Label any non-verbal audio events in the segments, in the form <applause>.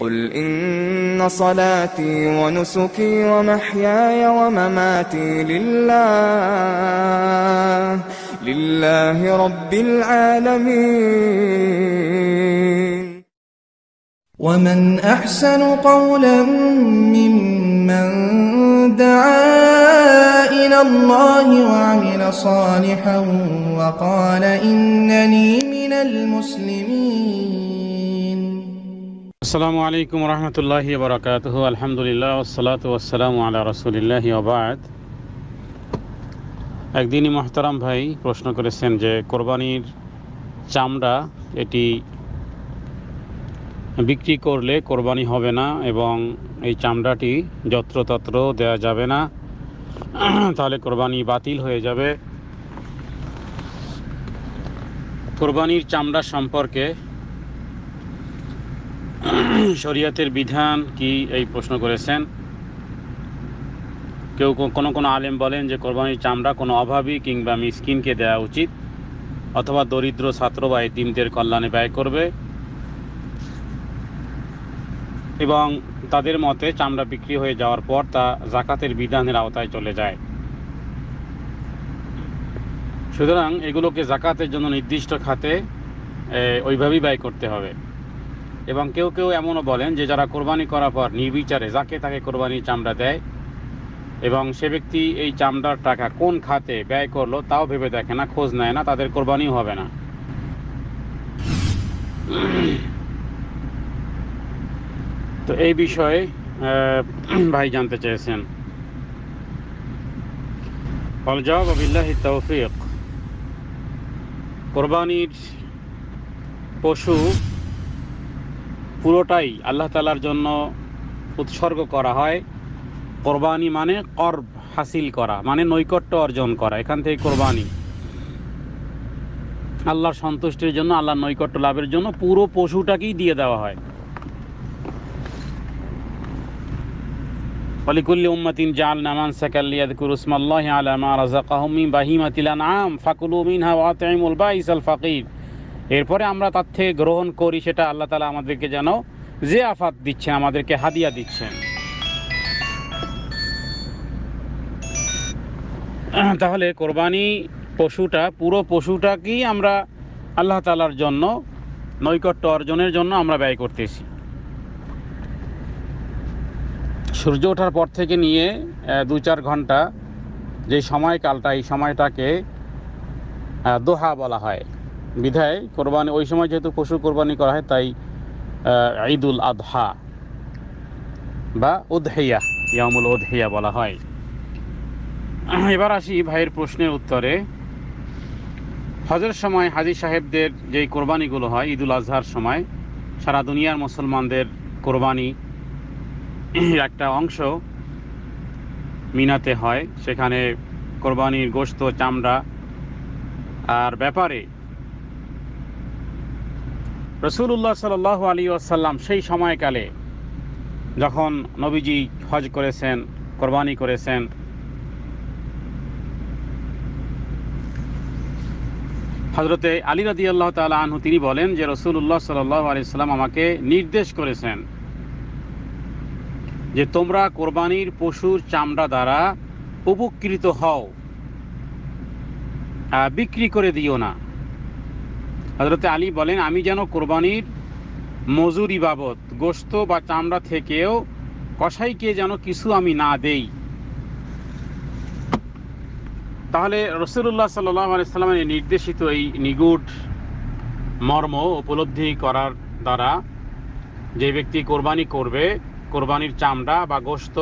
قُلْ إِنَّ صَلَاتِي وَنُسُكِي وَمَحْيَايَ وَمَمَاتِي لِلَّهِ لله رَبِّ الْعَالَمِينَ وَمَنْ أَحْسَنُ قَوْلًا مِّمَّن دَعَا إِلَى اللَّهِ وَعَمِلَ صَالِحًا وَقَالَ إِنَّنِي مِنَ الْمُسْلِمِينَ আসসালামু আলাইকুম রহমতুল্লাহ বরকাত আলহামদুলিল্লাহ ওসলাত ওসালাম আল্লাহ রসুলিল্লাহ আবাদ একদিনই মহতারাম ভাই প্রশ্ন করেছেন যে কোরবানির চামড়া এটি বিক্রি করলে কোরবানি হবে না এবং এই চামড়াটি যত্রতত্র দেয়া যাবে না তাহলে কোরবানি বাতিল হয়ে যাবে কোরবানির চামড়া সম্পর্কে <clears throat> শরিয়াতের বিধান কি এই প্রশ্ন করেছেন কেউ কোনো কোনো আলেম বলেন যে কোরবানির চামড়া কোনো অভাবী কিংবা মিসকিনকে দেওয়া উচিত অথবা দরিদ্র ছাত্র বা এতিমদের কল্যাণে ব্যয় করবে এবং তাদের মতে চামড়া বিক্রি হয়ে যাওয়ার পর তা জাকাতের বিধানের আওতায় চলে যায় সুতরাং এগুলোকে জাকাতের জন্য নির্দিষ্ট খাতে ওইভাবেই ব্যয় করতে হবে এবং কেউ কেউ এমনও বলেন যে যারা কোরবানি করার পর নির্বিচারে যাকে তাকে কোরবানির চামড়া দেয় এবং সে ব্যক্তি এই চামড়ার টাকা কোন খাতে ব্যয় করলো তাও ভেবে দেখে না খোঁজ নেয় না তাদের কোরবানি হবে না তো এই বিষয়ে ভাই জানতে চেয়েছেন তৌফিক কোরবানির পশু পুরোটাই আল্লাহ তালার জন্য উৎসর্গ করা হয় কোরবানি মানে কর হাসিল করা মানে নৈকট্য অর্জন করা এখান থেকে কোরবানি আল্লাহর সন্তুষ্টির জন্য আল্লাহর নৈকট্য লাভের জন্য পুরো পশুটাকেই দিয়ে দেওয়া হয় ফলিকুল্লি উম্মাতিন জাল নামান সাকাল্লিয়াদ কুরুসমাল্লাহ আলামা রাজাকাহমি বাহিমাতিলান আম ফাকুলু মিনহা ওয়াতিমুল বাইসাল ফাকির এরপরে আমরা তার থেকে গ্রহণ করি সেটা আল্লাহ তালা আমাদেরকে যেন যে আফাত দিচ্ছেন আমাদেরকে হাদিয়া দিচ্ছেন তাহলে কোরবানি পশুটা পুরো পশুটাকেই আমরা আল্লাহ তালার জন্য নৈকট্য অর্জনের জন্য আমরা ব্যয় করতেছি সূর্য ওঠার পর থেকে নিয়ে দু চার ঘন্টা যে সময়কালটা এই সময়টাকে দোহা বলা হয় বিধায় কোরবানি ওই সময় যেহেতু পশু কোরবানি করা হয় তাই ঈদুল আধা বা উদহেয়া ইয়ামুল উদহেয়া বলা হয় এবার আসি ভাইয়ের প্রশ্নের উত্তরে হজের সময় হাজি সাহেবদের যে কোরবানিগুলো হয় ঈদুল আজহার সময় সারা দুনিয়ার মুসলমানদের কোরবানি একটা অংশ মিনাতে হয় সেখানে কোরবানির গোস্ত চামড়া আর ব্যাপারে রসুল্লাহ সাল আলী আসাল্লাম সেই সময়কালে যখন নবীজি হজ করেছেন কোরবানি করেছেন হজরতে আলী রাদি আল্লাহ তালা আনহু তিনি বলেন যে রসুল্লাহ সাল্লাহ সাল্লাম আমাকে নির্দেশ করেছেন যে তোমরা কোরবানির পশুর চামড়া দ্বারা উপকৃত হও বিক্রি করে দিও না হজরত আলী বলেন আমি যেন কোরবানির মজুরি বাবদ গোস্ত বা চামড়া থেকেও কষাইকে যেন কিছু আমি না দেই তাহলে রসুল্লাহ সাল্লামের নির্দেশিত এই নিগুট মর্ম উপলব্ধি করার দ্বারা যে ব্যক্তি কোরবানি করবে কোরবানির চামড়া বা গোস্ত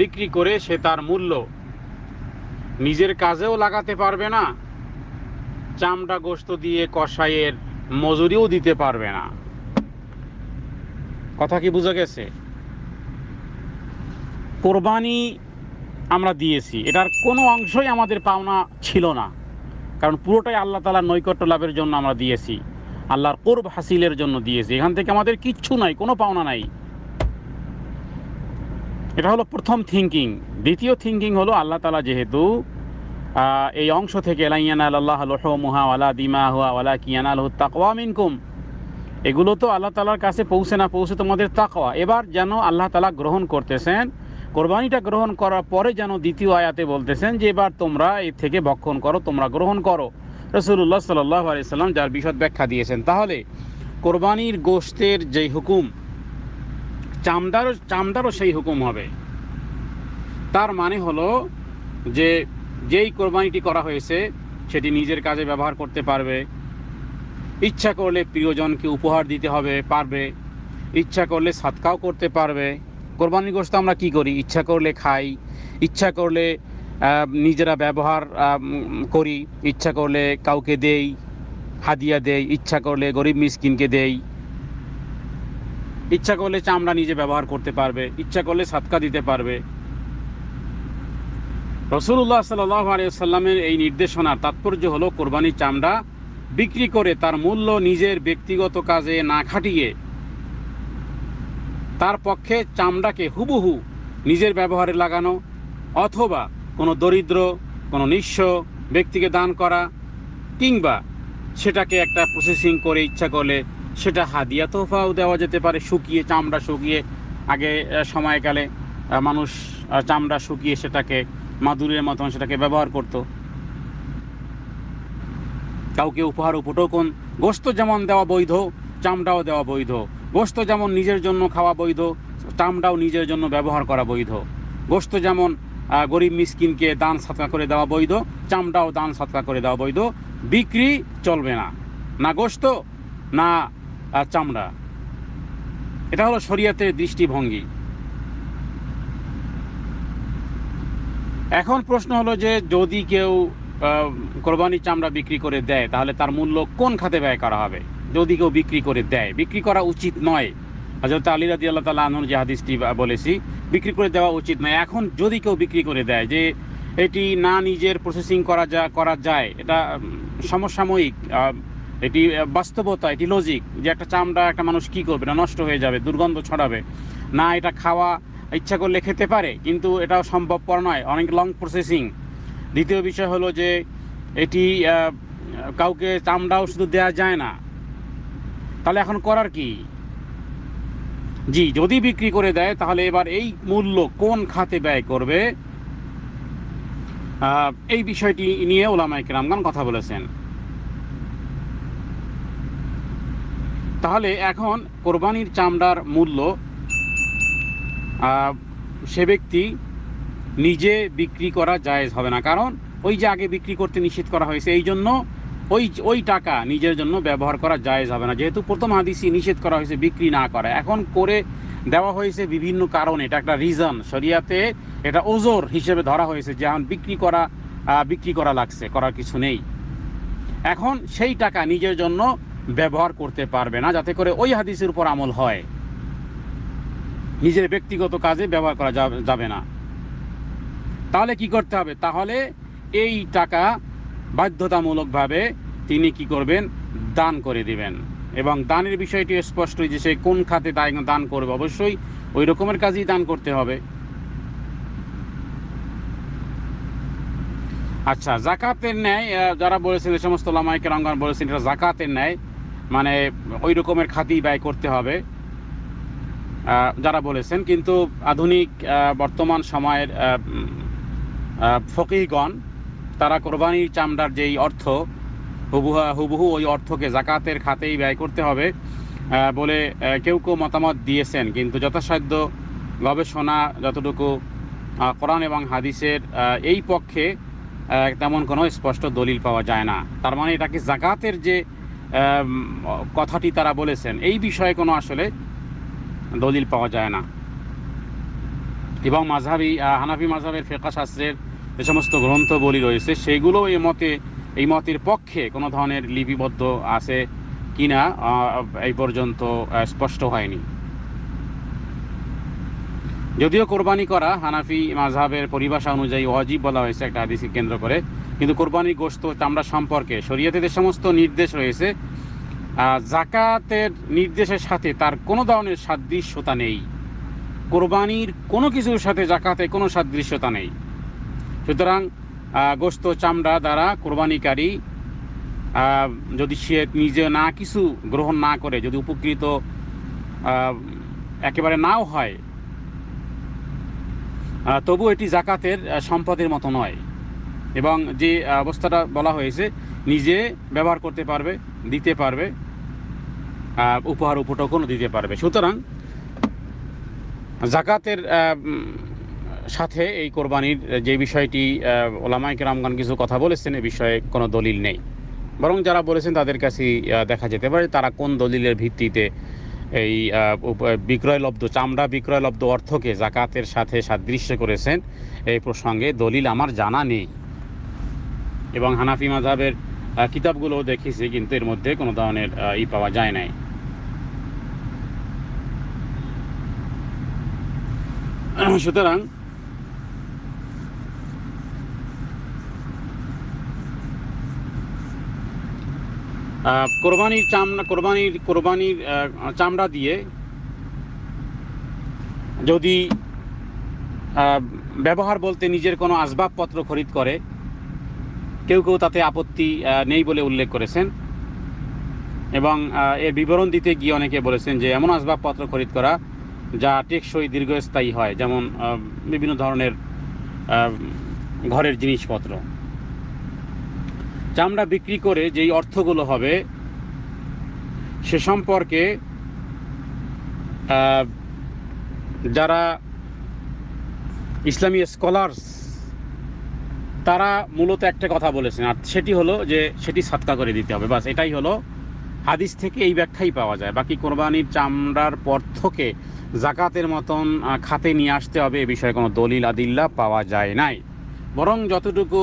বিক্রি করে সে তার মূল্য নিজের কাজেও লাগাতে পারবে না চামড়া গোস্ত দিয়ে কষাইয়ের মজুরিও দিতে পারবে না কথা কি বুঝা গেছে কোরবানি আমরা দিয়েছি এটার কোনো অংশই আমাদের পাওনা ছিল না কারণ পুরোটাই আল্লাহ তালার নৈকট্য লাভের জন্য আমরা দিয়েছি আল্লাহর কোরব হাসিলের জন্য দিয়েছি এখান থেকে আমাদের কিচ্ছু নাই কোনো পাওনা নাই এটা হলো প্রথম থিঙ্কিং দ্বিতীয় থিঙ্কিং হলো আল্লাহ তালা যেহেতু এই অংশ থেকে লাইয়ানাল আল্লাহ লোহ মুহা দিমা হুয়া ওয়ালা কিয়ানাল হু তাকওয়া মিনকুম এগুলো তো আল্লাহ তালার কাছে পৌঁছে না পৌঁছে তোমাদের তাকওয়া এবার যেন আল্লাহ তালা গ্রহণ করতেছেন কোরবানিটা গ্রহণ করার পরে যেন দ্বিতীয় আয়াতে বলতেছেন যে এবার তোমরা এর থেকে ভক্ষণ করো তোমরা গ্রহণ করো রসুল্লাহ সাল্লাহ আলাইসাল্লাম যার বিশদ ব্যাখ্যা দিয়েছেন তাহলে কোরবানির গোষ্ঠের যেই হুকুম চামদারও চামদারও সেই হুকুম হবে তার মানে হলো যে যেই কোরবানিটি করা হয়েছে সেটি নিজের কাজে ব্যবহার করতে পারবে ইচ্ছা করলে প্রিয়জনকে উপহার দিতে হবে পারবে ইচ্ছা করলে সাতকাও করতে পারবে কোরবানি গোস্ত আমরা কি করি ইচ্ছা করলে খাই ইচ্ছা করলে নিজেরা ব্যবহার করি ইচ্ছা করলে কাউকে দেই হাদিয়া দেই ইচ্ছা করলে গরিব মিসকিনকে দেই ইচ্ছা করলে চামড়া নিজে ব্যবহার করতে পারবে ইচ্ছা করলে সাতকা দিতে পারবে রসুল্লাহ সাল্লাহ আলিয়াল্লামের এই নির্দেশনার তাৎপর্য হলো কোরবানির চামড়া বিক্রি করে তার মূল্য নিজের ব্যক্তিগত কাজে না খাটিয়ে তার পক্ষে চামড়াকে হুবহু নিজের ব্যবহারে লাগানো অথবা কোনো দরিদ্র কোনো নিঃস্ব ব্যক্তিকে দান করা কিংবা সেটাকে একটা প্রসেসিং করে ইচ্ছা করলে সেটা হাদিয়া তোফাও দেওয়া যেতে পারে শুকিয়ে চামড়া শুকিয়ে আগে সময়কালে মানুষ চামড়া শুকিয়ে সেটাকে মাদুরের মতন সেটাকে ব্যবহার করত কাউকে উপহার উপটোকন গোস্ত যেমন দেওয়া বৈধ চামড়াও দেওয়া বৈধ গোস্ত যেমন নিজের জন্য খাওয়া বৈধ চামড়াও নিজের জন্য ব্যবহার করা বৈধ গোস্ত যেমন গরিব মিসকিনকে দান সাতকা করে দেওয়া বৈধ চামড়াও দান সাতকা করে দেওয়া বৈধ বিক্রি চলবে না না গোস্ত না চামড়া এটা হলো শরীয়তের দৃষ্টিভঙ্গি এখন প্রশ্ন হলো যে যদি কেউ কোরবানির চামড়া বিক্রি করে দেয় তাহলে তার মূল্য কোন খাতে ব্যয় করা হবে যদি কেউ বিক্রি করে দেয় বিক্রি করা উচিত নয় হজরত আলী রাজি আল্লাহ তালা আনুর জাহাদিসটি বলেছি বিক্রি করে দেওয়া উচিত নয় এখন যদি কেউ বিক্রি করে দেয় যে এটি না নিজের প্রসেসিং করা যা করা যায় এটা সমসাময়িক এটি বাস্তবতা এটি লজিক যে একটা চামড়া একটা মানুষ কি করবে এটা নষ্ট হয়ে যাবে দুর্গন্ধ ছড়াবে না এটা খাওয়া ইচ্ছা করলে খেতে পারে কিন্তু এটাও সম্ভবপর নয় অনেক লং প্রসেসিং দ্বিতীয় বিষয় হলো যে এটি কাউকে চামড়াও শুধু দেয়া যায় না তাহলে এখন করার কি জি যদি বিক্রি করে দেয় তাহলে এবার এই মূল্য কোন খাতে ব্যয় করবে এই বিষয়টি নিয়ে ওলামাইক রামগান কথা বলেছেন তাহলে এখন কোরবানির চামড়ার মূল্য সে ব্যক্তি নিজে বিক্রি করা জায়েজ হবে না কারণ ওই যে আগে বিক্রি করতে নিষেধ করা হয়েছে এই জন্য ওই ওই টাকা নিজের জন্য ব্যবহার করা জায়েজ হবে না যেহেতু প্রথম হাদিসি নিষেধ করা হয়েছে বিক্রি না করা এখন করে দেওয়া হয়েছে বিভিন্ন কারণে এটা একটা রিজন শরিয়াতে এটা ওজোর হিসেবে ধরা হয়েছে যে এখন বিক্রি করা বিক্রি করা লাগছে করার কিছু নেই এখন সেই টাকা নিজের জন্য ব্যবহার করতে পারবে না যাতে করে ওই হাদিসের উপর আমল হয় নিজের ব্যক্তিগত কাজে ব্যবহার করা যাবে না তাহলে কি করতে হবে তাহলে এই টাকা বাধ্যতামূলকভাবে তিনি কি করবেন দান করে দিবেন এবং দানের বিষয়টি স্পষ্ট যে সে কোন খাতে দান করবে অবশ্যই ওই রকমের কাজই দান করতে হবে আচ্ছা জাকাতের ন্যায় যারা বলেছেন এই সমস্ত লামাইকে রঙ্গন বলেছেন এটা জাকাতের ন্যায় মানে ওই রকমের খাতেই ব্যয় করতে হবে যারা বলেছেন কিন্তু আধুনিক বর্তমান সময়ের ফকিগণ তারা কোরবানির চামড়ার যেই অর্থ হুবুহা হুবহু ওই অর্থকে জাকাতের খাতেই ব্যয় করতে হবে বলে কেউ কেউ মতামত দিয়েছেন কিন্তু যথাসাধ্য গবেষণা যতটুকু কোরআন এবং হাদিসের এই পক্ষে তেমন কোনো স্পষ্ট দলিল পাওয়া যায় না তার মানে এটাকে জাকাতের যে কথাটি তারা বলেছেন এই বিষয়ে কোনো আসলে দলিল পাওয়া যায় না এবং মাঝহাবি হানাফি মাঝহাবের ফেকা শাস্ত্রের যে সমস্ত গ্রন্থ বলি রয়েছে সেগুলো এই মতে এই মতের পক্ষে কোনো ধরনের লিপিবদ্ধ আছে কিনা এই পর্যন্ত স্পষ্ট হয়নি যদিও কোরবানি করা হানাফি মাঝহাবের পরিভাষা অনুযায়ী অজীব বলা হয়েছে একটা হাদিসকে কেন্দ্র করে কিন্তু কোরবানির গোস্ত চামড়া সম্পর্কে শরীয়তে যে সমস্ত নির্দেশ রয়েছে জাকাতের নির্দেশের সাথে তার কোনো ধরনের সাদৃশ্যতা নেই কোরবানির কোনো কিছুর সাথে জাকাতে কোনো সাদৃশ্যতা নেই সুতরাং গোস্ত চামড়া দ্বারা কোরবানিকারী যদি সে নিজে না কিছু গ্রহণ না করে যদি উপকৃত একেবারে নাও হয় তবু এটি জাকাতের সম্পদের মতো নয় এবং যে অবস্থাটা বলা হয়েছে নিজে ব্যবহার করতে পারবে দিতে পারবে উপহার উপটকনও দিতে পারবে সুতরাং জাকাতের সাথে এই কোরবানির যে বিষয়টি ওলামাইকে রামগান কিছু কথা বলেছেন এ বিষয়ে কোনো দলিল নেই বরং যারা বলেছেন তাদের কাছেই দেখা যেতে পারে তারা কোন দলিলের ভিত্তিতে এই বিক্রয়লব্ধ চামড়া বিক্রয়লব্ধ অর্থকে জাকাতের সাথে সাদৃশ্য করেছেন এই প্রসঙ্গে দলিল আমার জানা নেই এবং হানাফি মাঝাবের কিতাবগুলোও দেখেছি কিন্তু এর মধ্যে কোনো ধরনের ই পাওয়া যায় নাই সুতরাং কোরবানির চামড়া কোরবানির কোরবানির চামড়া দিয়ে যদি ব্যবহার বলতে নিজের কোনো আসবাবপত্র খরিদ করে কেউ কেউ তাতে আপত্তি নেই বলে উল্লেখ করেছেন এবং এর বিবরণ দিতে গিয়ে অনেকে বলেছেন যে এমন আসবাবপত্র খরিদ করা যা টেকসই দীর্ঘস্থায়ী হয় যেমন বিভিন্ন ধরনের ঘরের জিনিসপত্র চামড়া বিক্রি করে যেই অর্থগুলো হবে সে সম্পর্কে যারা ইসলামী স্কলার্স তারা মূলত একটা কথা বলেছেন আর সেটি হলো যে সেটি সাতকা করে দিতে হবে বাস এটাই হলো হাদিস থেকে এই ব্যাখ্যাই পাওয়া যায় বাকি কোরবানির চামড়ার থেকে জাকাতের মতন খাতে নিয়ে আসতে হবে এ বিষয়ে কোনো দলিল আদিল্লা পাওয়া যায় নাই বরং যতটুকু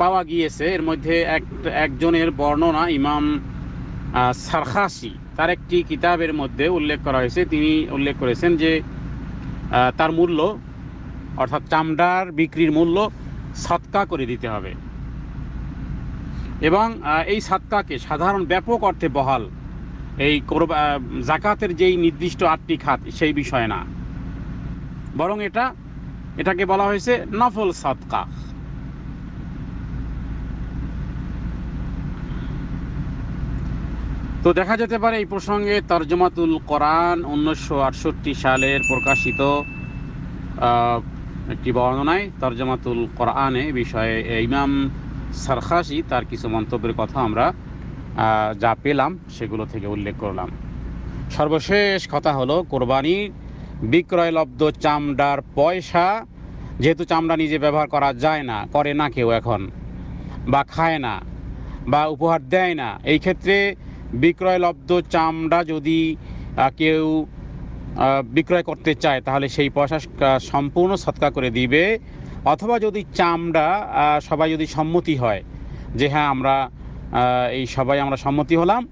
পাওয়া গিয়েছে এর মধ্যে এক একজনের বর্ণনা ইমাম সারখাসি তার একটি কিতাবের মধ্যে উল্লেখ করা হয়েছে তিনি উল্লেখ করেছেন যে তার মূল্য অর্থাৎ চামড়ার বিক্রির মূল্য সাতকা করে দিতে হবে এবং এই সাতকাকে সাধারণ ব্যাপক অর্থে বহাল এই জাকাতের যেই নির্দিষ্ট আটটি খাত সেই বিষয়ে না বরং এটা এটাকে বলা হয়েছে নফল সাতকা তো দেখা যেতে পারে এই প্রসঙ্গে তর্জমাতুল কোরআন উনিশশো সালের প্রকাশিত একটি বর্ণনায় তর্জমাতুল কোরআনে বিষয়ে ইমাম সারখাসি তার কিছু মন্তব্যের কথা আমরা যা পেলাম সেগুলো থেকে উল্লেখ করলাম সর্বশেষ কথা হলো কোরবানির লব্ধ চামড়ার পয়সা যেহেতু চামড়া নিজে ব্যবহার করা যায় না করে না কেউ এখন বা খায় না বা উপহার দেয় না এই ক্ষেত্রে লব্ধ চামড়া যদি কেউ বিক্রয় করতে চায় তাহলে সেই পয়সা সম্পূর্ণ সৎকা করে দিবে অথবা যদি চামড়া সবাই যদি সম্মতি হয় যে হ্যাঁ আমরা এই সবাই আমরা সম্মতি হলাম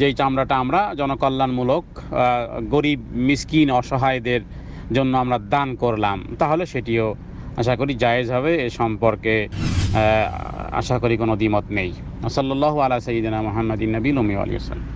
যেই চামড়াটা আমরা জনকল্যাণমূলক গরিব মিসকিন অসহায়দের জন্য আমরা দান করলাম তাহলে সেটিও আশা করি জায়েজ হবে এ সম্পর্কে আশা করি কোনো দ্বিমত নেই সাল্লাহ আলা সঈদিনা মোহাম্মদ নবী আলী আসসালাম